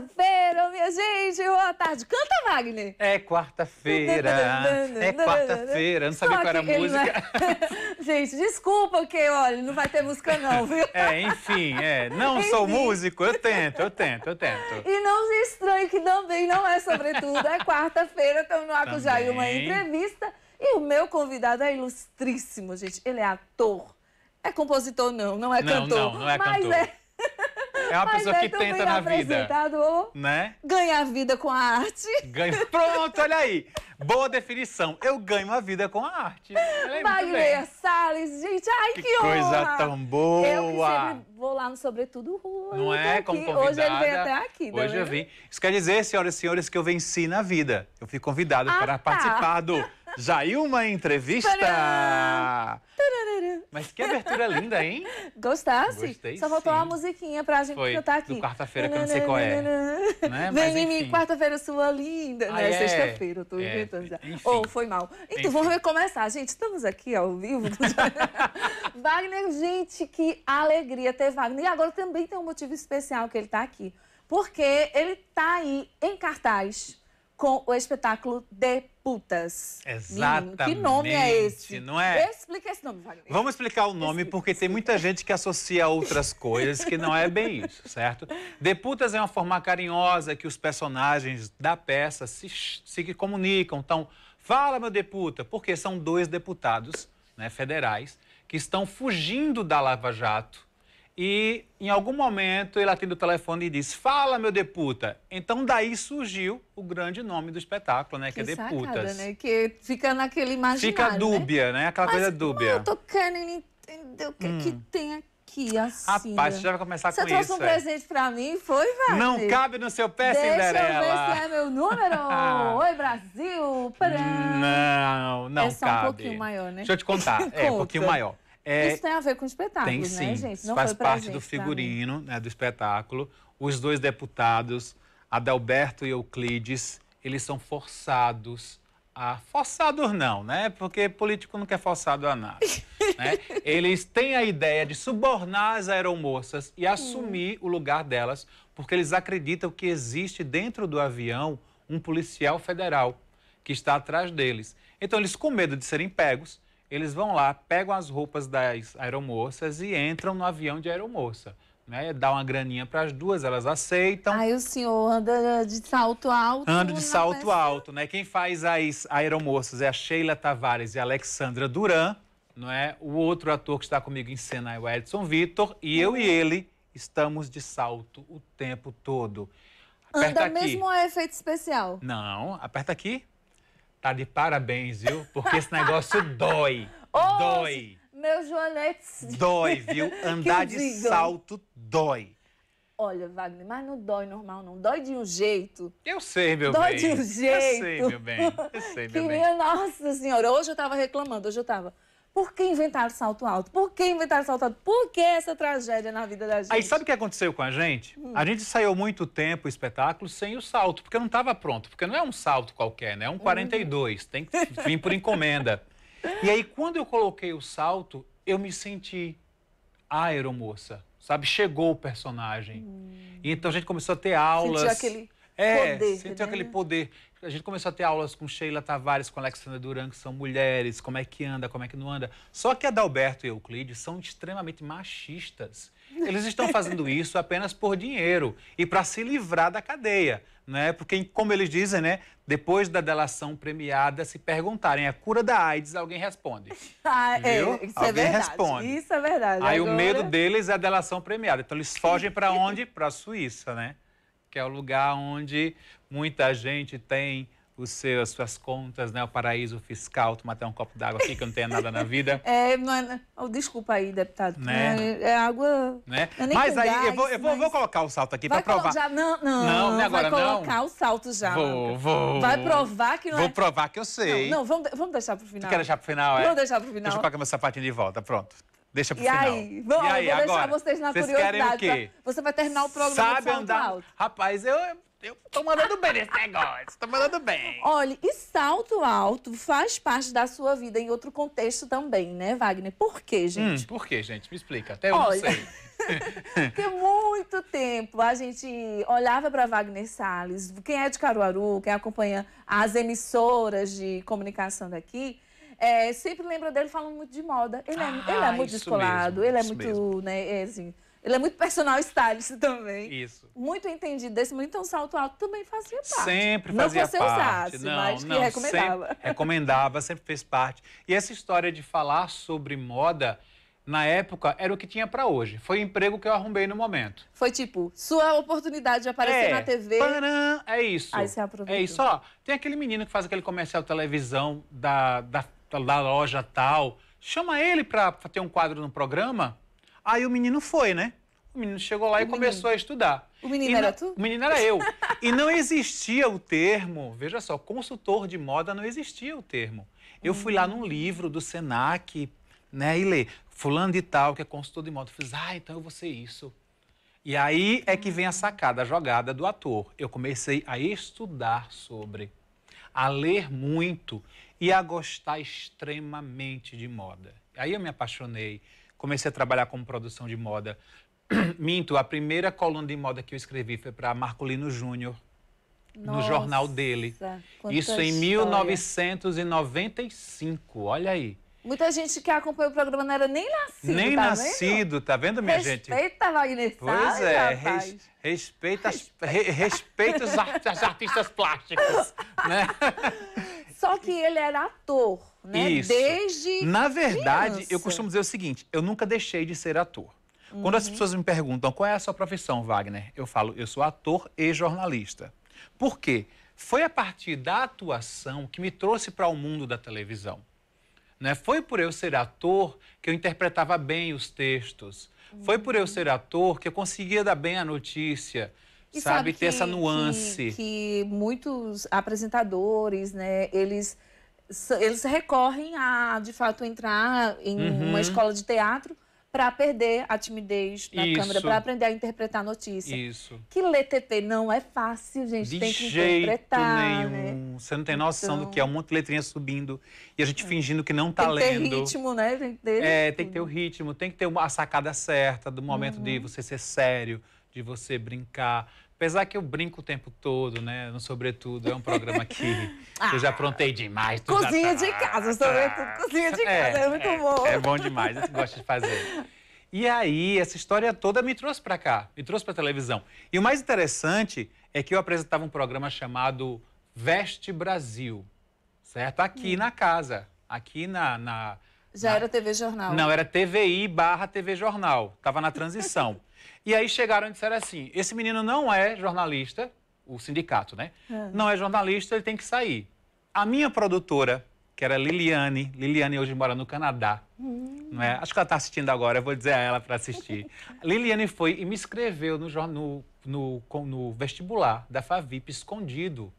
quarta-feira, minha gente, boa tarde. Canta, Wagner. É quarta-feira, é quarta-feira. Não sabia qual era a música. Vai... gente, desculpa que, olha, não vai ter música não, viu? É, enfim, é. Não enfim. sou músico, eu tento, eu tento, eu tento. E não se estranhe que também não é sobretudo, é quarta-feira, estamos no Acujai, uma entrevista. E o meu convidado é ilustríssimo, gente. Ele é ator. É compositor, não, não é não, cantor. Não, não é mas cantor. É... É uma Mas pessoa é que tenta na vida. Né? Ganha a vida com a arte. Ganha... Pronto, olha aí. Boa definição. Eu ganho a vida com a arte. Magneia Salles, gente, ai que, que honra. coisa tão boa. Eu que vou lá no Sobretudo Rua. Não é? Como convidada. Hoje ele veio até aqui. Tá Hoje eu vim. Isso quer dizer, senhoras e senhores, que eu venci na vida. Eu fui convidada ah, para tá. participar do... Jailma Entrevista! uma entrevista, Mas que abertura linda, hein? Gostasse? Gostei, Só faltou sim. uma musiquinha pra gente Foi cantar aqui. quarta-feira, que eu não sei qual é. né? Mas, Vem em mim, quarta-feira sua linda. Ah, é, é, Sexta-feira, eu tô é, inventando já. Ou oh, foi mal. Então, enfim. vamos recomeçar. Gente, estamos aqui ao vivo. Wagner, gente, que alegria ter Wagner. E agora também tem um motivo especial que ele tá aqui. Porque ele tá aí em cartaz com o espetáculo de putas. Exatamente. Menino, que nome é esse? Não é? Explica esse nome, Wagner. Vamos explicar o nome porque tem muita gente que associa a outras coisas que não é bem isso, certo? De putas é uma forma carinhosa que os personagens da peça se, se comunicam. Então, fala meu deputa, porque são dois deputados né, federais que estão fugindo da Lava Jato e em algum momento ele atende o telefone e diz: Fala, meu deputa. Então daí surgiu o grande nome do espetáculo, né? Que, é que é sacada, Deputas. Né? Que fica naquele imaginário. Fica né? dúbia, né? né? Aquela Mas, coisa dúbia. Eu tô querendo entender o que, é hum. que tem aqui assim. Rapaz, você já vai começar você com isso. Você trouxe um é. presente pra mim, foi, velho? Não cabe no seu pé, Deixa Cinderela. Deixa eu ver se é meu número. Ah. Oi, Brasil. Paran. Não, não é cabe. É um pouquinho maior, né? Deixa eu te contar. é, um pouquinho maior. É, Isso tem a ver com o espetáculo, tem, né, sim. né, gente? Não Faz parte gente, do figurino, né, do espetáculo. Os dois deputados, Adalberto e Euclides, eles são forçados a... Forçados não, né? Porque político não quer forçado a nada. né? Eles têm a ideia de subornar as aeromoças e hum. assumir hum. o lugar delas, porque eles acreditam que existe dentro do avião um policial federal que está atrás deles. Então, eles, com medo de serem pegos, eles vão lá, pegam as roupas das aeromoças e entram no avião de aeromoça. Né? Dá uma graninha para as duas, elas aceitam. Aí o senhor anda de salto alto. Anda de salto alto, né? Quem faz as aeromoças é a Sheila Tavares e a Alexandra Duran, não é? O outro ator que está comigo em cena é o Edson Vitor e eu e uhum. ele estamos de salto o tempo todo. Aperta anda aqui. mesmo é efeito especial? Não, aperta aqui tá de parabéns, viu? Porque esse negócio dói. Oh, dói. meu joanetes. Dói, viu? Andar de salto dói. Olha, Wagner, mas não dói normal, não. Dói de um jeito. Eu sei, meu dói bem. Dói de um jeito. Eu sei, meu bem. Eu sei, meu que bem. Minha Nossa Senhora, hoje eu tava reclamando, hoje eu tava. Por que inventar salto alto? Por que inventar salto alto? Por que essa tragédia na vida da gente? Aí sabe o que aconteceu com a gente? Hum. A gente saiu muito tempo o espetáculo sem o salto, porque não estava pronto. Porque não é um salto qualquer, né? É um 42, uhum. tem que vir por encomenda. e aí, quando eu coloquei o salto, eu me senti aeromoça, sabe? Chegou o personagem. Hum. E então a gente começou a ter aulas. Sentiu aquele é, poder, sentiu né? aquele poder a gente começou a ter aulas com Sheila Tavares, com Alexandra Duran, que são mulheres, como é que anda, como é que não anda. Só que Adalberto e Euclides são extremamente machistas. Eles estão fazendo isso apenas por dinheiro e para se livrar da cadeia, né? Porque, como eles dizem, né? Depois da delação premiada, se perguntarem a é cura da AIDS, alguém responde. Ah, é, Viu? isso é alguém é verdade. Responde. Isso é verdade. Aí Agora... o medo deles é a delação premiada. Então eles fogem para onde? Para a Suíça, né? que é o lugar onde muita gente tem os seus, suas contas, né? O paraíso fiscal, tomar até um copo d'água aqui que eu não tenho nada na vida. É, não é, oh, desculpa aí, deputado. Né? É, é água. Né? É mas aí gás, eu, vou, eu vou, mas... vou, colocar o salto aqui para provar. Já, não, não, não, né, não agora vai colocar não. o salto já. Vou, vou. Vai provar que não Vou é... provar que eu sei. Não, não vamos, vamos deixar pro final. Tu quer deixar pro final, é? Vou deixar pro final. Deixa eu colocar meu sapatinho de volta, pronto. Deixa pro e final. Aí? e aí, vou agora, deixar vocês na vocês curiosidade. o quê? Tá? Você vai terminar o programa Sabe andar... alto. Rapaz, eu, eu tô mandando bem nesse negócio, tô mandando bem. Olha, e salto alto faz parte da sua vida em outro contexto também, né, Wagner? Por quê, hum, gente? Hum, por quê, gente? Me explica, até eu não sei. Porque é muito tempo a gente olhava para Wagner Salles, quem é de Caruaru, quem acompanha as emissoras de comunicação daqui, é, sempre lembra dele falando muito de moda. Ele é, ah, ele é ah, muito descolado, mesmo, ele é muito, mesmo. né, é, assim, ele é muito personal stylist também. Isso. Muito entendido desse muito Então, salto alto também fazia parte. Sempre fazia parte. Não que você usasse, não, mas não, que recomendava. Sempre recomendava, sempre fez parte. E essa história de falar sobre moda, na época, era o que tinha para hoje. Foi o emprego que eu arrumei no momento. Foi tipo, sua oportunidade de aparecer é, na TV. Paran, é isso. Aí você aproveitou. É isso, ó. Tem aquele menino que faz aquele comercial televisão da, da da tá loja tal, chama ele para ter um quadro no programa. Aí o menino foi, né? O menino chegou lá o e menino. começou a estudar. O menino e era não... tu? O menino era eu. e não existia o termo, veja só, consultor de moda não existia o termo. Eu fui lá num livro do Senac, né, e ler fulano de tal, que é consultor de moda. Eu fiz, ah, então eu vou ser isso. E aí é que vem a sacada, a jogada do ator. Eu comecei a estudar sobre, a ler muito e a gostar extremamente de moda. Aí eu me apaixonei, comecei a trabalhar com produção de moda. Minto, a primeira coluna de moda que eu escrevi foi para Marcolino Júnior, no jornal dele. Isso história. em 1995, olha aí. Muita gente que acompanhou o programa não era nem nascido, Nem tá nascido, vendo? tá vendo, minha respeita gente? Respeita Wagner Pois é, res, respeita, respeita. As, re, respeita os, as artistas plásticas, né? Só que ele era ator, né? Isso. Desde. Na verdade, criança. eu costumo dizer o seguinte: eu nunca deixei de ser ator. Uhum. Quando as uhum. pessoas me perguntam qual é a sua profissão, Wagner, eu falo, eu sou ator e jornalista. Por quê? Foi a partir da atuação que me trouxe para o mundo da televisão. Né? Foi por eu ser ator que eu interpretava bem os textos. Foi por eu uhum. ser ator que eu conseguia dar bem a notícia. E sabe, que, ter essa nuance. Que, que muitos apresentadores, né, eles, eles recorrem a, de fato, entrar em uhum. uma escola de teatro para perder a timidez na Isso. câmera, para aprender a interpretar a notícia. Isso. Que ler TT não é fácil, gente. De tem que jeito interpretar. Né? Nenhum. Né? Você não tem noção então... do que é um então monte de letrinha subindo e a gente é. fingindo que não tá lendo. Tem que lendo. ter ritmo, né? Tem que ter. É, tem que ter o ritmo, tem que ter a sacada certa do momento uhum. de você ser sério, de você brincar. Apesar que eu brinco o tempo todo, né? No Sobretudo, é um programa que ah, eu já aprontei demais. Cozinha de tá. casa, sobretudo cozinha de é, casa, é, é muito é, bom. É bom demais, você gosta de fazer. E aí, essa história toda me trouxe para cá, me trouxe para televisão. E o mais interessante é que eu apresentava um programa chamado Veste Brasil, certo? Aqui hum. na casa, aqui na, na já na... era TV Jornal? Não, era TVI barra TV Jornal. Tava na transição. E aí chegaram e disseram assim: esse menino não é jornalista, o sindicato, né? É. Não é jornalista, ele tem que sair. A minha produtora, que era Liliane, Liliane hoje mora no Canadá, uhum. não é? Acho que ela está assistindo agora, eu vou dizer a ela para assistir. Liliane foi e me escreveu no, no, no, no vestibular da Favip escondido.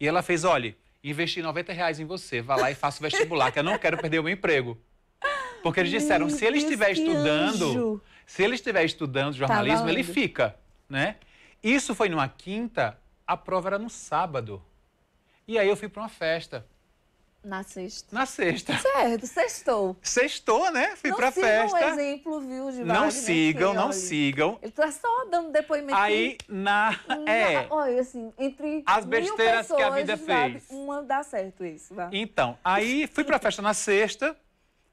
E ela fez: olha, investi 90 reais em você, vá lá e faça o vestibular, que eu não quero perder o meu emprego. Porque eles disseram, se ele estiver estudando, anjo. Se ele estiver estudando jornalismo, tá ele fica, né? Isso foi numa quinta, a prova era no sábado. E aí eu fui para uma festa. Na sexta. Na sexta. Certo, sextou. Sextou, né? Fui não pra festa. Não um exemplo, viu, de Não sigam, não olha. sigam. Ele tá só dando depoimento. Aí, na... na... é. Olha, assim, entre As besteiras pessoas, que a vida fez. Uma dá certo isso, vai. Então, aí fui pra festa na sexta.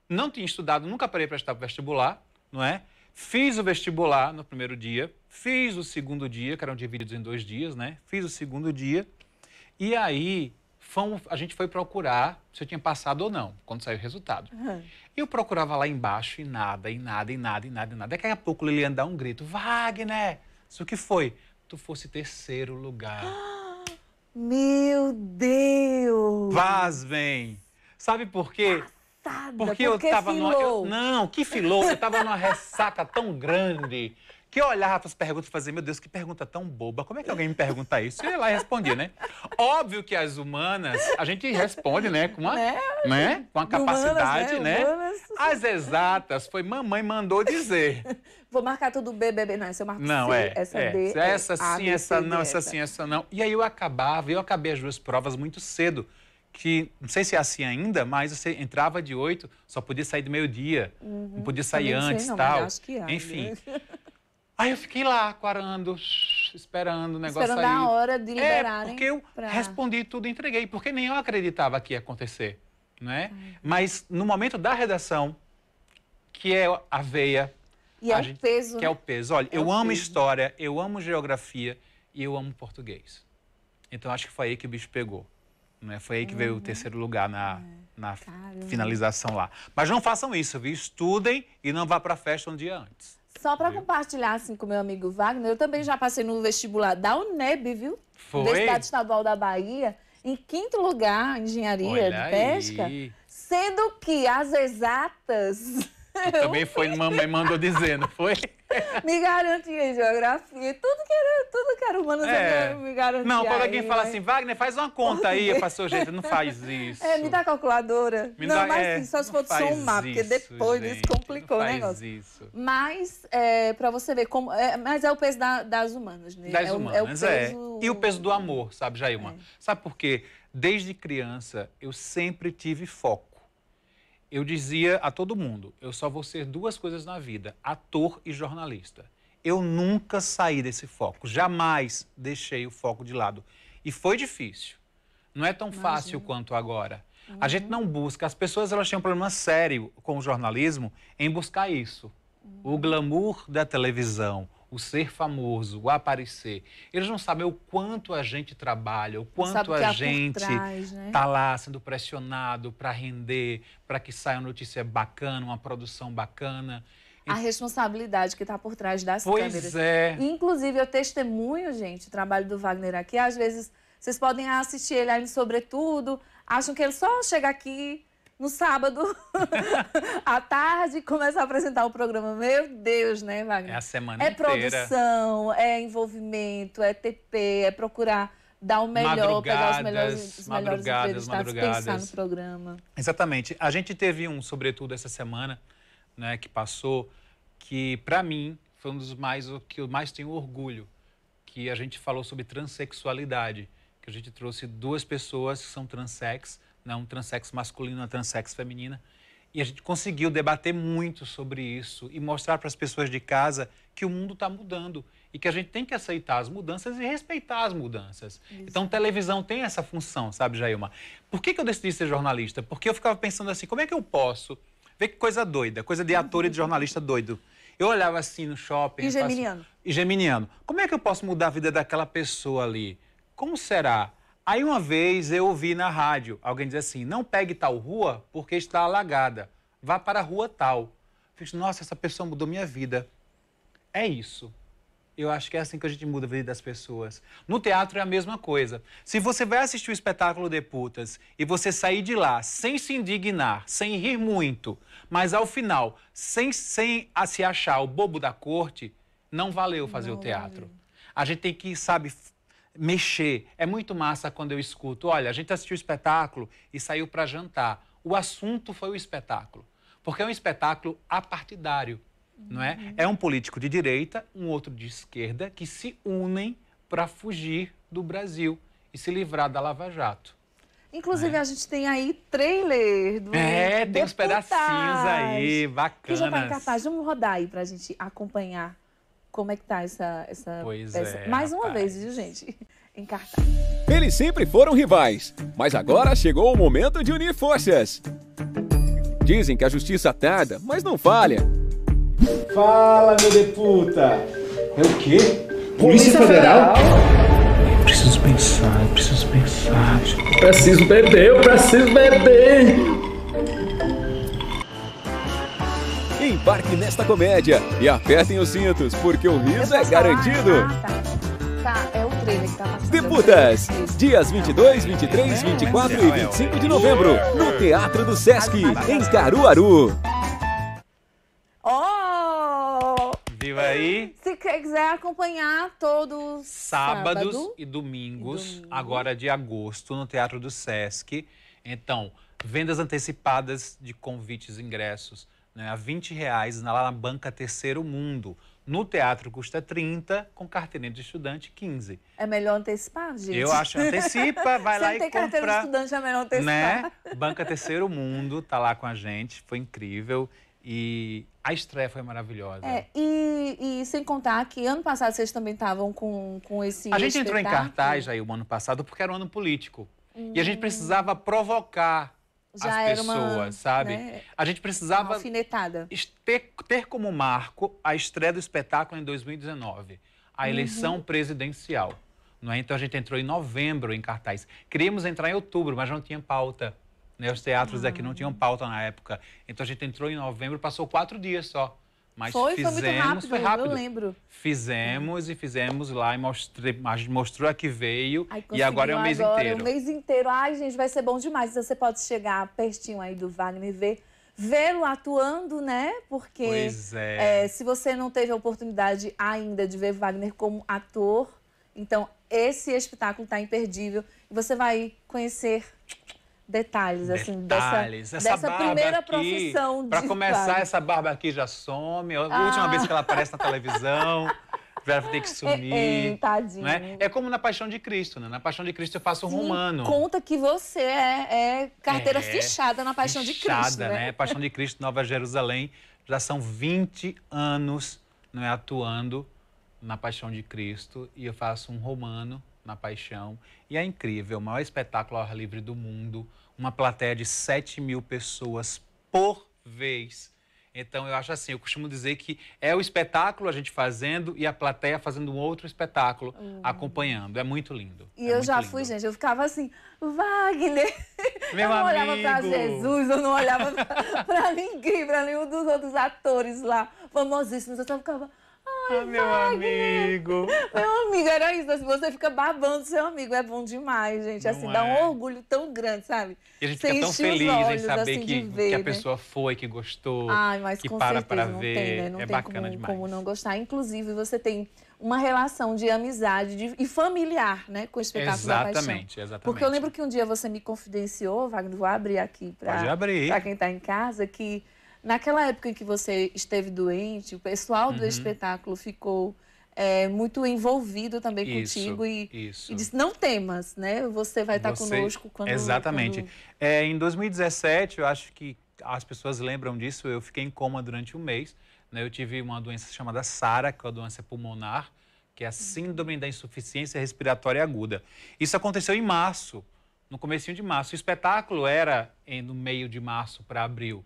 Não tinha estudado, nunca parei pra estudar pro vestibular, não é? Fiz o vestibular no primeiro dia, fiz o segundo dia, que eram divididos em dois dias, né? Fiz o segundo dia. E aí, fomos, a gente foi procurar se eu tinha passado ou não, quando saiu o resultado. Uhum. Eu procurava lá embaixo e nada, e nada, e nada, e nada, e nada. Daqui a pouco Liliane dá um grito: Wagner! Isso que foi? Tu fosse terceiro lugar. Meu Deus! Vaz, vem! Sabe por quê? Porque, porque eu tava filou. Numa, eu, não, que filou. Eu tava numa ressaca tão grande que eu olhava para as perguntas e fazia, meu Deus, que pergunta tão boba. Como é que alguém me pergunta isso? E eu ia lá e respondia, né? Óbvio que as humanas, a gente responde, né? Com uma, né? né? Com a capacidade, humanas, né? né? Humanas. As exatas foi mamãe mandou dizer. Vou marcar tudo B, B, B. Não, essa eu marco não, C, é, essa é. D, Essa é, sim, a, essa C, não, essa, essa sim, essa não. E aí eu acabava, eu acabei as duas provas muito cedo que não sei se é assim ainda, mas você entrava de 8, só podia sair do meio-dia, uhum. não podia sair antes, sei, não, tal. Acho que há, Enfim. Aí eu fiquei lá aquarando, esperando o negócio esperando sair. Esperando a hora de é, liberarem. É, porque eu pra... respondi tudo e entreguei, porque nem eu acreditava que ia acontecer, né? Uhum. Mas no momento da redação, que é a veia... E é o peso, Que é o né? peso. Olha, é eu amo peso. história, eu amo geografia e eu amo português. Então, acho que foi aí que o bicho pegou. Né? Foi aí que veio o uhum. terceiro lugar na, é, na finalização lá. Mas não façam isso, viu? Estudem e não vá para a festa um dia antes. Só para compartilhar assim com meu amigo Wagner, eu também já passei no vestibular da UNEB, viu? Foi. Universidade Estadual da Bahia, em quinto lugar, engenharia Olha de pesca. Aí. Sendo que as exatas. Também foi, mamãe mandou dizendo, foi? me garantia geografia, tudo que era, tudo que era humano é. me garantia. Não, quando alguém aí, fala assim, Wagner, faz uma conta aí, seu jeito, não faz isso. É, me dá calculadora. Me não, dá, mas é, só se for somar, isso, porque depois gente, complicou o negócio. Isso. Mas, é, para você ver, como, é, mas é o peso da, das humanas, né? Das é, é humanas, é, o peso... E o peso do amor, sabe, Jailma? É. Sabe por quê? Desde criança, eu sempre tive foco eu dizia a todo mundo: eu só vou ser duas coisas na vida, ator e jornalista. Eu nunca saí desse foco, jamais deixei o foco de lado. E foi difícil. Não é tão Imagina. fácil quanto agora. Uhum. A gente uhum. não busca, as pessoas elas têm um problema sério com o jornalismo em buscar isso. Uhum. O glamour da televisão, o ser famoso, o aparecer. Eles não sabem o quanto a gente trabalha, o quanto a gente está né? Tá lá sendo pressionado para render, para que saia uma notícia bacana, uma produção bacana. A responsabilidade que está por trás das pois câmeras. Pois é. Inclusive, eu testemunho, gente, o trabalho do Wagner aqui. Às vezes, vocês podem assistir ele aí, sobretudo, acham que ele só chega aqui, no sábado à tarde começar a apresentar o programa. Meu Deus, né, Wagner? É a semana é inteira. É produção, é envolvimento, é TP, é procurar dar o melhor, pegar os melhores, os melhores madrugadas, madrugadas. pensar no programa. Exatamente. A gente teve um, sobretudo essa semana, né, que passou, que para mim foi um dos mais que eu mais tenho orgulho, que a gente falou sobre transexualidade, que a gente trouxe duas pessoas que são transex né, um transex masculino, uma transex feminina. E a gente conseguiu debater muito sobre isso e mostrar para as pessoas de casa que o mundo está mudando e que a gente tem que aceitar as mudanças e respeitar as mudanças. Isso. Então, televisão tem essa função, sabe, Jailma? Por que, que eu decidi ser jornalista? Porque eu ficava pensando assim, como é que eu posso... Vê que coisa doida, coisa de ator e de jornalista doido. Eu olhava assim no shopping... E geminiano. Faço... E geminiano. Como é que eu posso mudar a vida daquela pessoa ali? Como será? Aí uma vez eu ouvi na rádio alguém dizer assim: não pegue tal rua porque está alagada, vá para a rua tal. Eu fiz, nossa, essa pessoa mudou minha vida. É isso. Eu acho que é assim que a gente muda a vida das pessoas. No teatro é a mesma coisa. Se você vai assistir o espetáculo de putas e você sair de lá sem se indignar, sem rir muito, mas ao final, sem, sem se achar o bobo da corte, não valeu fazer não, o teatro. A gente tem que, sabe, mexer. É muito massa quando eu escuto, olha, a gente assistiu o espetáculo e saiu para jantar. O assunto foi o espetáculo, porque é um espetáculo apartidário, uhum. não é? Uhum. É um político de direita, um outro de esquerda que se unem para fugir do Brasil e se livrar da Lava Jato. Inclusive, é. a gente tem aí trailer do. É, tem uns pedacinhos aí, bacanas. Que já tá em cartaz. Vamos rodar aí pra gente acompanhar como é que tá essa, essa pois peça. É, Mais uma vez, viu, gente? Em cartaz. Eles sempre foram rivais, mas agora chegou o momento de unir forças. Dizem que a justiça tarda, mas não falha. Fala, meu deputa! É o quê? Polícia, Polícia Federal? Federal? Eu preciso pensar, eu preciso pensar. preciso beber, eu preciso beber! embarque nesta comédia e apertem os cintos, porque o riso é garantido. Ah, tá. tá. é o que tá Deputas, dias 22, 23, 24 e 25 é é de novembro, no Teatro do Sesc, em Caruaru. Oh! Viva aí! Se quiser acompanhar todos sábados sábado e domingos, e agora de agosto, no Teatro do Sesc. Então, vendas antecipadas de convites, e ingressos né, a 20 reais lá na banca Terceiro Mundo. No teatro custa 30, com carteirinha de estudante 15. É melhor antecipar, gente. Eu acho, antecipa, vai lá e compra. Se tem carteira de estudante, é melhor antecipar. Né? Banca Terceiro Mundo tá lá com a gente, foi incrível. E a estreia foi maravilhosa. É, e, e, sem contar que ano passado vocês também estavam com, com esse. A gente entrou em cartaz aí o ano passado porque era um ano político. Hum. E a gente hum. precisava provocar já as pessoas, uma, sabe? Né, a gente precisava ter, ter, como marco a estreia do espetáculo em 2019, a uhum. eleição presidencial. Não é? Então a gente entrou em novembro em cartaz. Queríamos entrar em outubro, mas não tinha pauta. Né? Os teatros uhum. daqui não ah. tinham pauta na época. Então a gente entrou em novembro, passou quatro dias só. Mas foi, fizemos, foi muito rápido, foi rápido, eu lembro. Fizemos e fizemos lá e mostrei, mostrou a que veio Ai, e agora é um mês agora, inteiro. Um mês inteiro. Ai, gente, vai ser bom demais. Então, você pode chegar pertinho aí do Wagner e Ver, vê-lo atuando, né? Porque pois é. É, se você não teve a oportunidade ainda de ver Wagner como ator, então esse espetáculo está imperdível e você vai conhecer detalhes, assim, detalhes. dessa, dessa primeira aqui, profissão. Para começar, essa barba aqui já some. A ah. última vez que ela aparece na televisão. vai ter que é, sumir. É, é, tadinho. Né? É como na Paixão de Cristo, né? Na Paixão de Cristo eu faço um romano. Conta que você é, é carteira é, fechada na Paixão fichada, de Cristo. Fechada, né? né? Paixão de Cristo, Nova Jerusalém. Já são 20 anos não é, atuando na Paixão de Cristo e eu faço um romano na Paixão e é incrível, o maior espetáculo ao ar livre do mundo, uma plateia de 7 mil pessoas por vez. Então eu acho assim, eu costumo dizer que é o espetáculo a gente fazendo e a plateia fazendo um outro espetáculo hum. acompanhando. É muito lindo. E é eu já lindo. fui, gente, eu ficava assim, Wagner. Meu eu não amigo. olhava para Jesus, eu não olhava para ninguém, para nenhum dos outros atores lá, famosíssimos. Eu só ficava ah, meu amigo. Meu amigo, era isso. Né? você fica babando seu amigo. É bom demais, gente. Não assim, é. dá um é. orgulho tão grande, sabe? E a gente fica tão feliz olhos, em saber assim, que, ver, que a né? pessoa foi, que gostou, Ai, mas que com para certeza, para não ver. Tem, né? Não é tem bacana como, demais. como não gostar. Inclusive, você tem uma relação de amizade de, e familiar, né, com o espetáculo exatamente, da Paixão. Exatamente, Porque eu lembro que um dia você me confidenciou, Wagner, vou abrir aqui para quem está em casa, que Naquela época em que você esteve doente, o pessoal do uhum. espetáculo ficou é, muito envolvido também isso, contigo e, isso. e disse, não temas, né? Você vai estar tá você... conosco quando... Exatamente. Quando... É, em 2017, eu acho que as pessoas lembram disso, eu fiquei em coma durante um mês. Né? Eu tive uma doença chamada SARA, que é uma doença pulmonar, que é a síndrome da insuficiência respiratória aguda. Isso aconteceu em março, no comecinho de março. O espetáculo era eh, no meio de março para abril.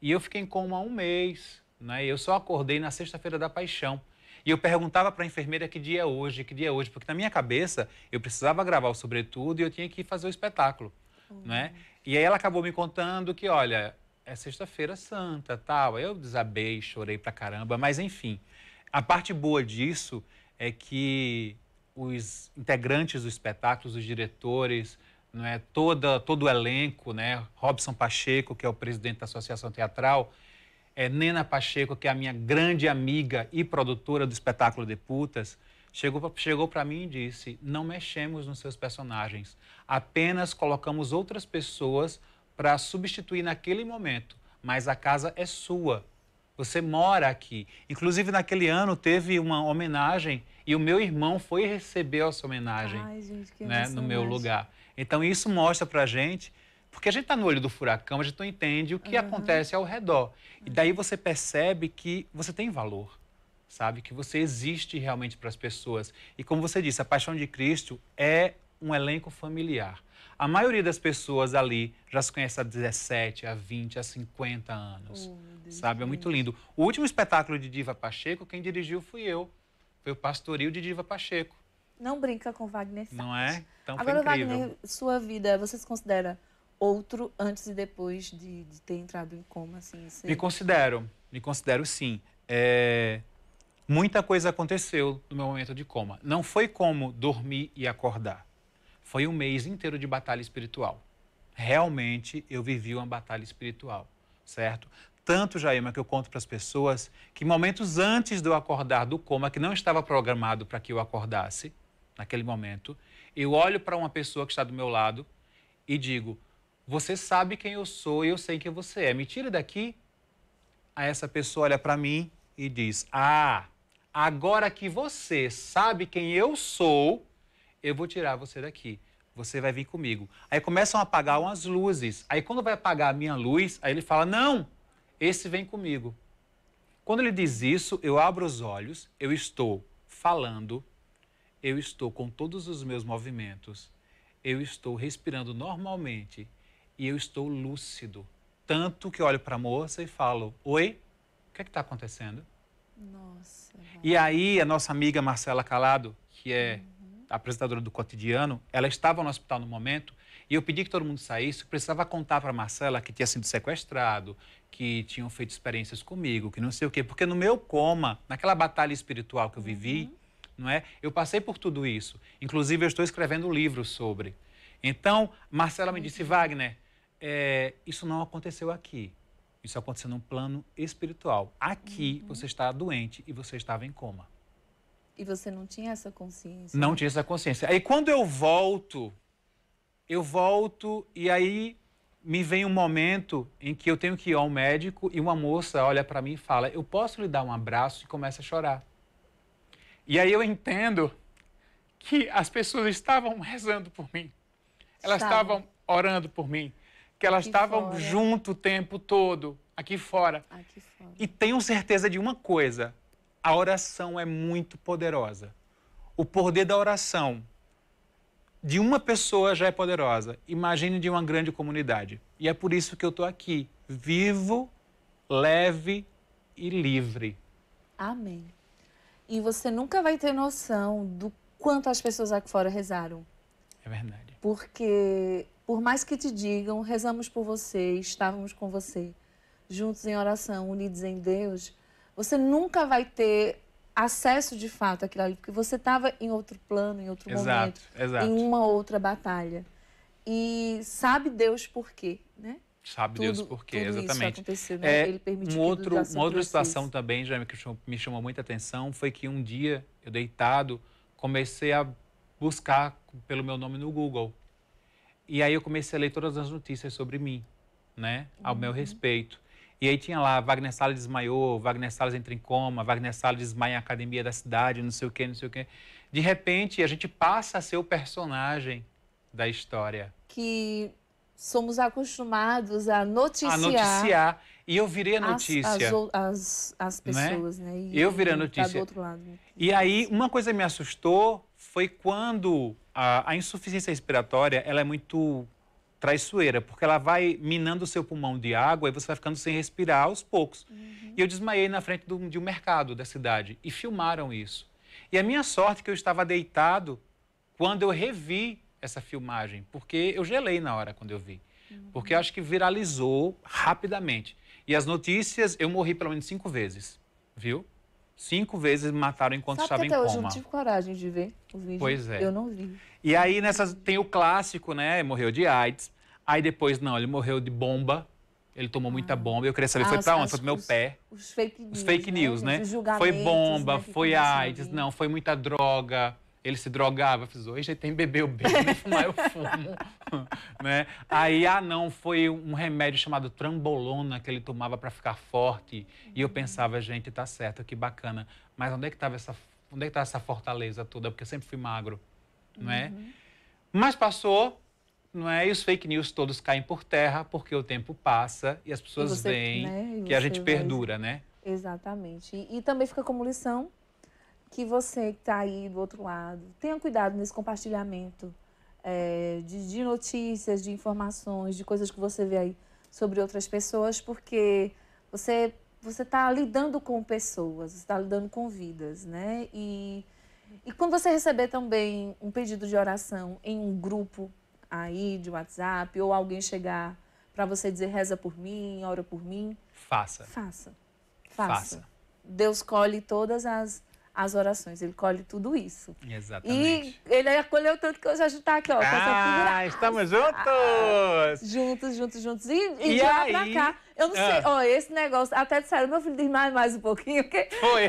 E eu fiquei em coma um mês, né? eu só acordei na sexta-feira da paixão. E eu perguntava para a enfermeira que dia é hoje, que dia é hoje, porque na minha cabeça eu precisava gravar o sobretudo e eu tinha que fazer o espetáculo, uhum. né? E aí ela acabou me contando que, olha, é sexta-feira santa, tal. Aí eu desabei, chorei pra caramba, mas enfim. A parte boa disso é que os integrantes do espetáculo, os diretores, é toda, todo o elenco, né, Robson Pacheco, que é o presidente da Associação Teatral, é, Nena Pacheco, que é a minha grande amiga e produtora do espetáculo de putas, chegou, chegou para mim e disse: não mexemos nos seus personagens, apenas colocamos outras pessoas para substituir naquele momento, mas a casa é sua. Você mora aqui. Inclusive, naquele ano teve uma homenagem e o meu irmão foi receber essa homenagem Ai, gente, né, no meu lugar. Então isso mostra para a gente, porque a gente está no olho do furacão, a gente não entende o que uhum. acontece ao redor. E daí você percebe que você tem valor, sabe? Que você existe realmente para as pessoas. E como você disse, a Paixão de Cristo é um elenco familiar. A maioria das pessoas ali já se conhece há 17, há 20, há 50 anos. Oh, sabe? É muito lindo. O último espetáculo de Diva Pacheco, quem dirigiu fui eu. Foi o Pastoril de Diva Pacheco. Não brinca com Wagner Não é? Então Agora, Wagner, sua vida, você se considera outro antes e depois de, de ter entrado em coma? Assim, ser... Me considero, me considero sim. É... Muita coisa aconteceu no meu momento de coma. Não foi como dormir e acordar. Foi um mês inteiro de batalha espiritual. Realmente eu vivi uma batalha espiritual, certo? tanto, Jaima, que eu conto para as pessoas que momentos antes de eu acordar do coma, que não estava programado para que eu acordasse, naquele momento, eu olho para uma pessoa que está do meu lado e digo: Você sabe quem eu sou e eu sei quem você é. Me tire daqui. Aí essa pessoa olha para mim e diz: Ah, agora que você sabe quem eu sou, eu vou tirar você daqui. Você vai vir comigo. Aí começam a apagar umas luzes. Aí quando vai apagar a minha luz, aí ele fala: Não, esse vem comigo. Quando ele diz isso, eu abro os olhos, eu estou falando eu estou com todos os meus movimentos, eu estou respirando normalmente e eu estou lúcido. Tanto que olho para a moça e falo: Oi, o que é está acontecendo? Nossa. E aí, a nossa amiga Marcela Calado, que é uhum. apresentadora do Cotidiano, ela estava no hospital no momento e eu pedi que todo mundo saísse. Precisava contar para Marcela que tinha sido sequestrado, que tinham feito experiências comigo, que não sei o quê. Porque no meu coma, naquela batalha espiritual que eu vivi. Uhum não é? Eu passei por tudo isso. Inclusive, eu estou escrevendo um livro sobre. Então, Marcela me disse, Wagner, é, isso não aconteceu aqui. Isso aconteceu num plano espiritual. Aqui uhum. você está doente e você estava em coma. E você não tinha essa consciência? Não tinha essa consciência. Aí quando eu volto, eu volto e aí me vem um momento em que eu tenho que ir ao médico e uma moça olha para mim e fala: Eu posso lhe dar um abraço? E começa a chorar. E aí eu entendo que as pessoas estavam rezando por mim. Elas estavam, orando por mim. Que elas estavam junto o tempo todo, aqui fora. aqui fora. E tenho certeza de uma coisa: a oração é muito poderosa. O poder da oração de uma pessoa já é poderosa. Imagine de uma grande comunidade. E é por isso que eu estou aqui, vivo, leve e livre. Amém. E você nunca vai ter noção do quanto as pessoas aqui fora rezaram. É verdade. Porque, por mais que te digam, rezamos por você, estávamos com você, juntos em oração, unidos em Deus, você nunca vai ter acesso de fato àquilo ali, porque você estava em outro plano, em outro exato, momento, exato. em uma outra batalha. E sabe Deus por quê? Sabe tudo, Deus por quê, exatamente. Né? É, Ele permitiu um outro, uma outra situação também, já me, me chamou muita atenção, foi que um dia, eu deitado, comecei a buscar pelo meu nome no Google. E aí eu comecei a ler todas as notícias sobre mim, né, ao uhum. meu respeito. E aí tinha lá, Wagner Salles desmaiou, Wagner Salles entra em coma, Wagner Salles desmaia em academia da cidade, não sei o quê, não sei o quê. De repente, a gente passa a ser o personagem da história. Que somos acostumados a noticiar. A noticiar. E eu virei a notícia. As, as, as né? pessoas, né? né? E, eu virei a tá notícia. Tá outro lado. Né? E aí, uma coisa me assustou foi quando a, a insuficiência respiratória ela é muito traiçoeira, porque ela vai minando o seu pulmão de água e você vai ficando sem respirar aos poucos. Uhum. E eu desmaiei na frente do, de um mercado da cidade e filmaram isso. E a minha sorte é que eu estava deitado quando eu revi essa filmagem, porque eu gelei na hora quando eu vi. Uhum. Porque Porque acho que viralizou rapidamente. E as notícias, eu morri pelo menos cinco vezes, viu? Cinco vezes me mataram enquanto Sabe estava até em coma. Hoje eu não tive coragem de ver o vídeo. Pois é. Eu não vi. E aí nessas tem o clássico, né? Morreu de AIDS. Aí depois não, ele morreu de bomba. Ele tomou ah. muita bomba. Eu queria saber, ah, foi para onde? Foi pro meu os, pé. Os fake news. Os fake né? news, né? né? Foi bomba, né? foi AIDS, não, foi muita droga ele se drogava, fiz, hoje tem bebê, o bebo, nem fumar, eu fumo. né? Aí, ah, não, foi um remédio chamado trambolona que ele tomava para ficar forte. E eu uhum. pensava, gente, tá certo, que bacana. Mas onde é que estava essa, onde é que tava essa fortaleza toda? Porque eu sempre fui magro, não é? Uhum. Mas passou, não é? E os fake news todos caem por terra, porque o tempo passa e as pessoas veem né? que a gente vai... perdura, né? Exatamente. E, e também fica como lição que você que está aí do outro lado tenha cuidado nesse compartilhamento é, de, de notícias, de informações, de coisas que você vê aí sobre outras pessoas, porque você você está lidando com pessoas, você está lidando com vidas, né? E, e quando você receber também um pedido de oração em um grupo aí de WhatsApp ou alguém chegar para você dizer reza por mim, ora por mim, faça. Faça. Faça. faça. Deus colhe todas as as orações. Ele colhe tudo isso. Exatamente. E ele acolheu tanto que hoje a gente está aqui, ó. Ah, estamos juntos! Ah, juntos, juntos, juntos. E, e, e de lá para cá eu não sei, ah. ó, esse negócio, até disseram, meu filho diz mais, mais um pouquinho, porque... Foi.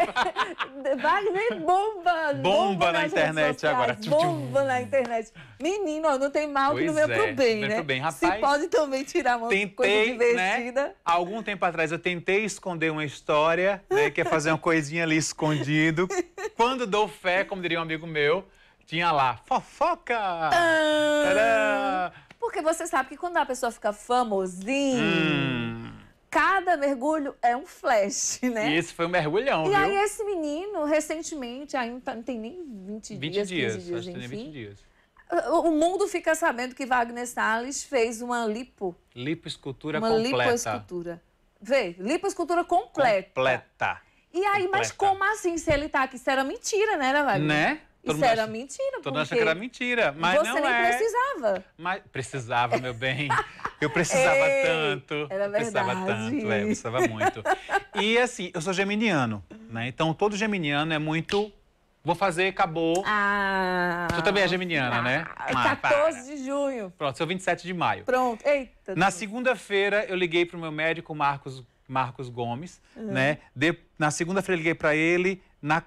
Wagner bomba, bomba, bomba na internet agora. Bomba na internet. Menino, não tem mal pois que não venha é, pro bem, né? Pro bem. Rapaz, Se pode também tirar uma tentei, coisa né? divertida. Né? Algum tempo atrás eu tentei esconder uma história, né? Que é fazer uma coisinha ali escondido. Quando dou fé, como diria um amigo meu, tinha lá, fofoca! Ah. Tcharam! Porque você sabe que quando a pessoa fica famosinha, hum. cada mergulho é um flash, né? E esse foi um mergulhão, e viu? E aí esse menino, recentemente, ainda tá, não tem nem 20, 20 dias, dias, 15 dias, acho enfim. Que tem dias. O mundo fica sabendo que Wagner Salles fez uma lipo. Lipoescultura uma completa. Uma lipoescultura. Vê, lipoescultura completa. Completa. E aí, completa. mas como assim? Se ele tá aqui, isso era mentira, né, Wagner? Né? Isso era acha, mentira. Todo mundo acha que era mentira, mas você não nem é. precisava. Mas precisava, meu bem. Eu precisava Ei, tanto. Era verdade. Precisava tanto, é, precisava muito. E assim, eu sou geminiano, né? Então todo geminiano é muito Vou fazer, acabou. Ah. tu também é geminiana, né? ah, né? Ah, 14 de junho. Pronto, sou 27 de maio. Pronto, eita. Na segunda-feira, eu liguei para o meu médico, Marcos, Marcos Gomes, uhum. né? De, na segunda-feira, liguei para ele. Na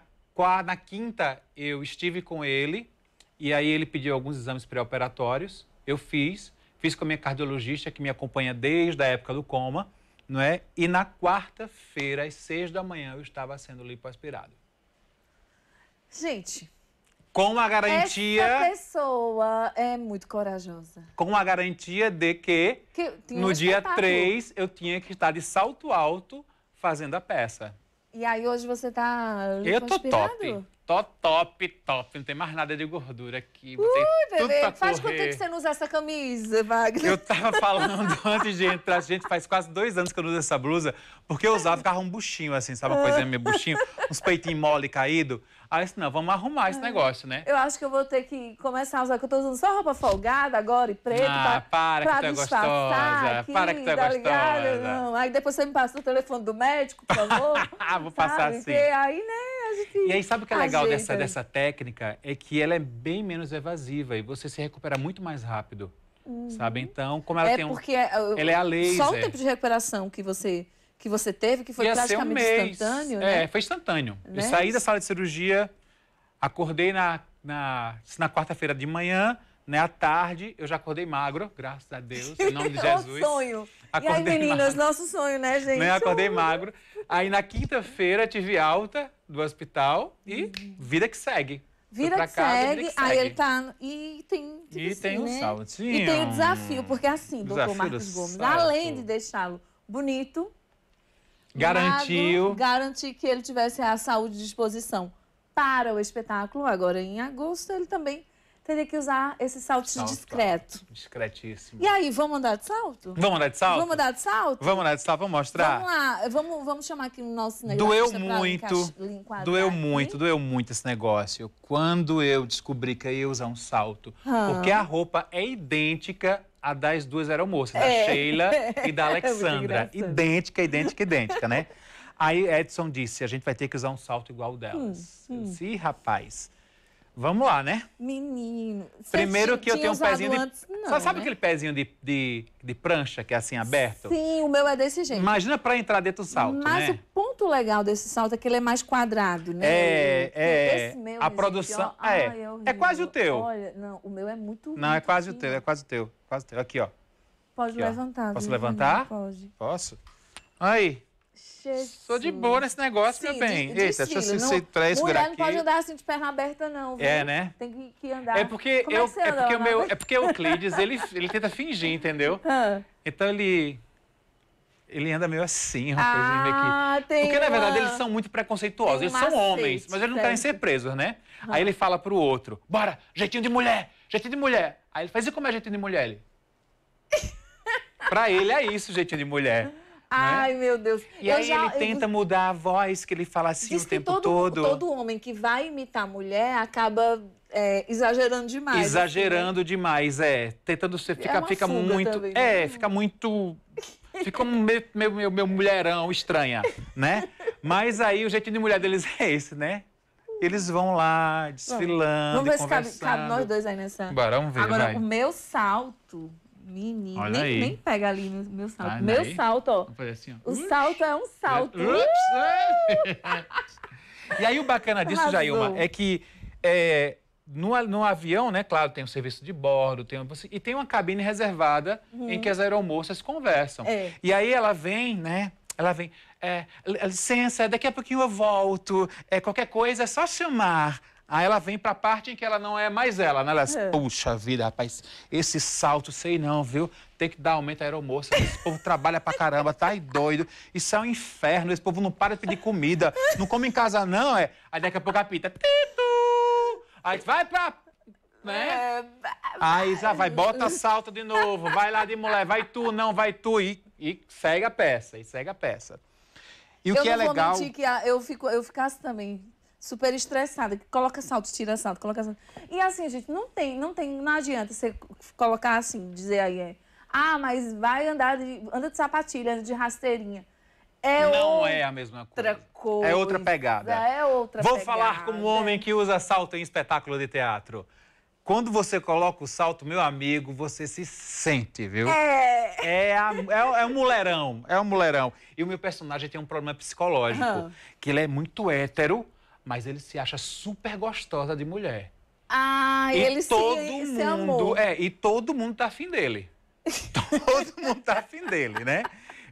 na quinta eu estive com ele e aí ele pediu alguns exames pré-operatórios. Eu fiz, fiz com a minha cardiologista que me acompanha desde a época do coma, não é? E na quarta-feira às seis da manhã eu estava sendo lipoaspirado. Gente, com a garantia. Essa pessoa é muito corajosa. Com a garantia de que, que no um dia 3 eu tinha que estar de salto alto fazendo a peça. E aí hoje você tá. Eu tô top. Tô top, top. Não tem mais nada de gordura aqui. Ui, bebê, tudo faz correr. quanto tempo você não usa essa camisa, Wagner? Eu tava falando antes de entrar, gente, faz quase dois anos que eu não uso essa blusa, porque eu usava, ficava um buchinho assim, sabe uma coisinha, meio buchinho? Uns peitinhos mole caído. Aí ah, disse, não, vamos arrumar esse é. negócio, né? Eu acho que eu vou ter que começar a usar, que eu tô usando só roupa folgada agora e preto. Ah, para pra que tu é gostosa. Aqui, para que tu é tá gostosa. Ligado? Não. Aí depois você me passa o telefone do médico, por favor. ah, vou passar assim. aí, né, a gente. E aí, sabe o que é legal dessa, dessa técnica? É que ela é bem menos evasiva e você se recupera muito mais rápido. Uhum. Sabe? Então, como ela é tem um. Porque, é, ela é a laser. Só o tempo de recuperação que você que você teve, que foi Ia praticamente um mês. instantâneo, é, né? É, foi instantâneo. Né? Eu saí da sala de cirurgia, acordei na, na, na quarta-feira de manhã, né, à tarde, eu já acordei magro, graças a Deus, em nome de é Jesus. sonho. Acordei e aí, meninas, magro. nosso sonho, né, gente? Né, acordei uh! magro. Aí, na quinta-feira, tive alta do hospital e uhum. vida que segue. Vira que, casa, segue, que aí ele tá... E tem... Tipo e assim, tem o né? salto. E tem o desafio, porque assim, doutor Marcos do Gomes, além de deixá-lo bonito, Garantiu. Garantir que ele tivesse a saúde e disposição para o espetáculo. Agora, em agosto, ele também teria que usar esse salto, salto discreto. Discretíssimo. E aí, vamos andar de salto? Vamos andar de salto? Vamos andar de salto? Vamos andar de salto, vamos mostrar? Vamos lá, vamos, vamos chamar aqui o nosso negócio. Doeu muito, encaixar, doeu aqui. muito, doeu muito esse negócio. Quando eu descobri que eu ia usar um salto, hum. porque a roupa é idêntica a das duas aeromoças, da é. Sheila é e da Alexandra. É idêntica, idêntica, idêntica, né? Aí Edson disse, a gente vai ter que usar um salto igual delas. Hum, hum. Sim, rapaz. Vamos lá, né? Menino. Primeiro que eu tenho um pezinho de. Antes, não, Só sabe né? aquele pezinho de, de, de, prancha que é assim aberto? Sim, o meu é desse jeito. Imagina para entrar dentro do salto. Mas né? o ponto legal desse salto é que ele é mais quadrado, né? É, é. Esse meu, a gente, produção. Ó, é. Ai, é, é quase o teu. Olha, não, o meu é muito. Não, muito é quase o teu, é quase o teu. Quase o teu. Aqui, ó. Pode Aqui, levantar. Ó. Posso levantar? Pode. Posso? Aí. Jesus. Sou de boa nesse negócio, Sim, meu bem. De, de Eita, estilo. deixa eu se, se Mulher não pode andar assim de perna aberta, não. Viu? É, né? Tem que, que andar. É porque, é eu, é, é porque o meu, é porque Euclides, ele, ele tenta fingir, entendeu? Ah. Então ele. Ele anda meio assim, uma ah, coisa meio Porque, uma... na verdade, eles são muito preconceituosos. Eles são homens, mas eles não querem ser presos, né? Ah. Aí ele fala pro outro: bora, jeitinho de mulher, jeitinho de mulher. Aí ele faz: e como é jeitinho de mulher? Ele? pra ele é isso, jeitinho de mulher. Né? Ai, meu Deus. E eu aí já, ele tenta eu... mudar a voz, que ele fala assim Diz o tempo todo, todo. Todo homem que vai imitar mulher acaba é, exagerando demais. Exagerando assim, né? demais, é. Tentando ser. Fica, é fica muito. Também, é, né? É, fica muito. Fica um meu, meu, meu, mulherão estranha, né? Mas aí o jeitinho de mulher deles é esse, né? Eles vão lá desfilando. Vamos ver se cabe, cabe, nós dois aí nessa. Bora, vamos ver. Agora, vai. o meu salto Menino, Olha nem, aí. nem pega ali no meu salto. Tá, meu aí. Né? salto, ó. Assim, ó. O salto é um salto. É, ups. e aí o bacana disso, Arrasou. Jailma, é que é, no, no avião, né, claro, tem o um serviço de bordo, tem, você, e tem uma cabine reservada uhum. em que as aeromoças conversam. É. E aí ela vem, né? Ela vem, é, licença, daqui a pouquinho eu volto, é, qualquer coisa é só chamar. Aí ela vem para a parte em que ela não é mais ela, né? Ela diz, é. puxa vida, rapaz, esse salto, sei não, viu? Tem que dar aumento à aeromoça. Esse povo trabalha pra caramba, tá aí doido. Isso é um inferno, esse povo não para de pedir comida. Não come em casa, não, é? Aí daqui a pouco a pita, Aí vai pra... Né? É, aí já ah, vai, bota salto de novo, vai lá de mulher, vai tu, não, vai tu. E, e segue a peça, e segue a peça. E o eu que é legal... Mentir que eu, fico, eu ficasse também super estressada, que coloca salto, tira salto, coloca salto. E assim, gente, não tem, não tem, não adianta você colocar assim, dizer aí, é, ah, mas vai andar de, anda de sapatilha, anda de rasteirinha. É não é a mesma coisa. coisa. É outra pegada. É outra Vou pegada. falar como um homem que usa salto em espetáculo de teatro. Quando você coloca o salto, meu amigo, você se sente, viu? É. É, a, é, é um mulherão, é um mulherão. E o meu personagem tem um problema psicológico, uhum. que ele é muito hétero, mas ele se acha super gostosa de mulher. Ah, e ele todo se, mundo, se amou. É, e todo mundo tá afim dele. todo mundo tá afim dele, né?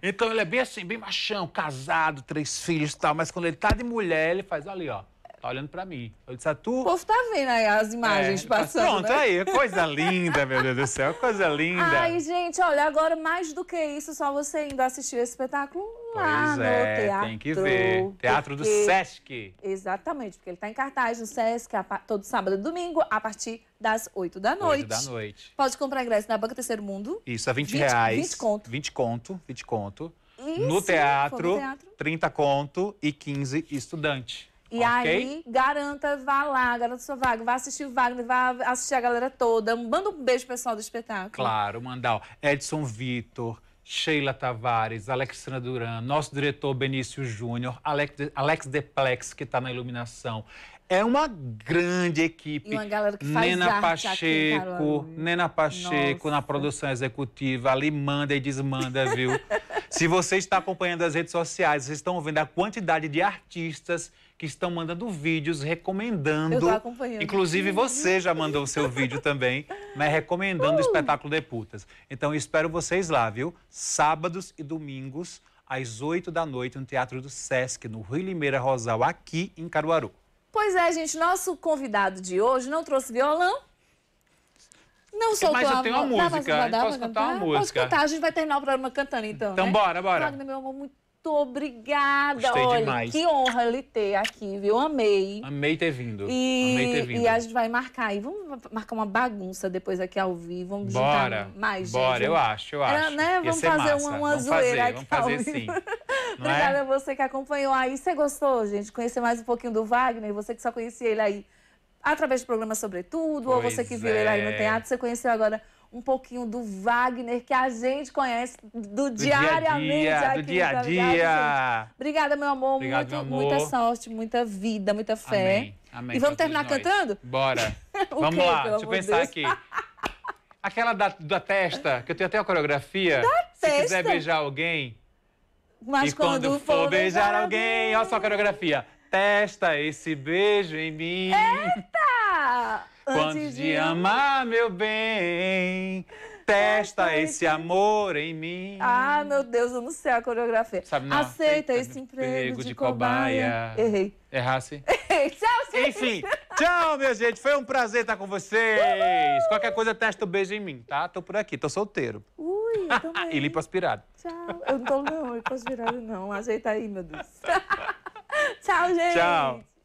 Então ele é bem assim, bem machão, casado, três filhos e tal, mas quando ele tá de mulher, ele faz ali, ó. Tá olhando para mim. Eu disse, ah, tu... O povo tá vendo aí as imagens é, tá passando. Pronto, né? aí, coisa linda, meu Deus do céu, coisa linda. Ai, gente, olha, agora mais do que isso, só você indo assistir o espetáculo lá pois no é, teatro. Tem que ver. Teatro porque... do Sesc. Exatamente, porque ele está em cartaz no Sesc todo sábado e domingo, a partir das 8 da noite. 8 da noite. Pode comprar ingresso na Banca Terceiro Mundo. Isso, a é 20, 20 reais. 20 conto. 20 conto, 20 conto. Isso, no, teatro, trinta teatro, 30 conto e 15 estudante. E okay. aí, garanta, vá lá, garanta sua vaga, vá assistir o Wagner, vá assistir a galera toda. Manda um beijo pessoal do espetáculo. Claro, mandar. Edson Vitor, Sheila Tavares, Alexandra Duran, nosso diretor Benício Júnior, Alex, Alex Deplex, que está na iluminação, é uma grande equipe. E uma galera que faz Nena Pacheco, Nena Pacheco Nossa. na produção executiva, ali manda e desmanda, viu? Se você está acompanhando as redes sociais, vocês estão vendo a quantidade de artistas que estão mandando vídeos recomendando. Eu tô acompanhando. Inclusive você já mandou o seu vídeo também, né, recomendando uh. o espetáculo de putas. Então espero vocês lá, viu? Sábados e domingos às 8 da noite no Teatro do SESC, no Rio Limeira Rosal, aqui em Caruaru. Pois é, gente, nosso convidado de hoje não trouxe violão. Não é, soltou Mas eu tenho uma música. posso cantar uma música. Posso cantar, a gente vai terminar o programa cantando então, Então né? bora, bora. Wagner, meu amor, muito obrigada. Gostei Olha, demais. que honra ele ter aqui, viu? Amei. Amei ter vindo. E, Amei ter vindo. E a gente vai marcar aí. Vamos marcar uma bagunça depois aqui ao vivo. Vamos Bora. mais Bora, gente. eu acho, eu acho. É, né? Vamos fazer massa. uma, uma vamos zoeira fazer, aqui vamos fazer, ao vivo. Sim. É? obrigada é? a você que acompanhou aí. Você gostou, gente? Conhecer mais um pouquinho do Wagner? Você que só conhecia ele aí através do programa Sobretudo, pois ou você que viu ele aí no é. teatro, você conheceu agora um pouquinho do Wagner que a gente conhece do, do diariamente dia, aqui. Do dia a dia. Obrigada, meu amor. Obrigado, Muito, meu amor. Muita sorte, muita vida, muita fé. Amém. Amém, e vamos terminar cantando? Bora. vamos quê, lá, deixa eu pensar Deus. aqui. Aquela da, da testa, que eu tenho até a coreografia. Da Se testa. quiser beijar alguém. Mas e quando, quando for, for beijar alguém, alguém, olha só a coreografia. Testa esse beijo em mim. testa. É, Antes de amar, meu bem, testa esse amor em mim. Ah, meu Deus, eu não sei a coreografia. Sabe, não, Aceita esse emprego de, de cobaia. Errei. Errasse? Errei. Tchau, gente. Enfim, tchau, minha gente. Foi um prazer estar com vocês. Uhul. Qualquer coisa, testa o um beijo em mim, tá? Tô por aqui, tô solteiro. Ui, eu também. e limpo aspirado. Tchau. Eu não tô, não, limpo aspirado, não. Ajeita aí, meu Deus. tchau, gente. Tchau.